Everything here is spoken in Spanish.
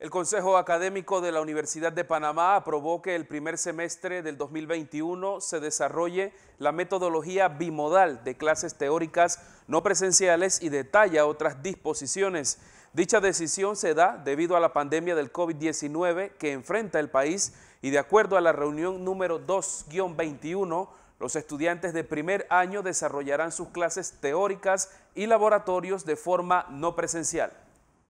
El Consejo Académico de la Universidad de Panamá aprobó que el primer semestre del 2021 se desarrolle la metodología bimodal de clases teóricas no presenciales y detalla otras disposiciones. Dicha decisión se da debido a la pandemia del COVID-19 que enfrenta el país y de acuerdo a la reunión número 2-21, los estudiantes de primer año desarrollarán sus clases teóricas y laboratorios de forma no presencial.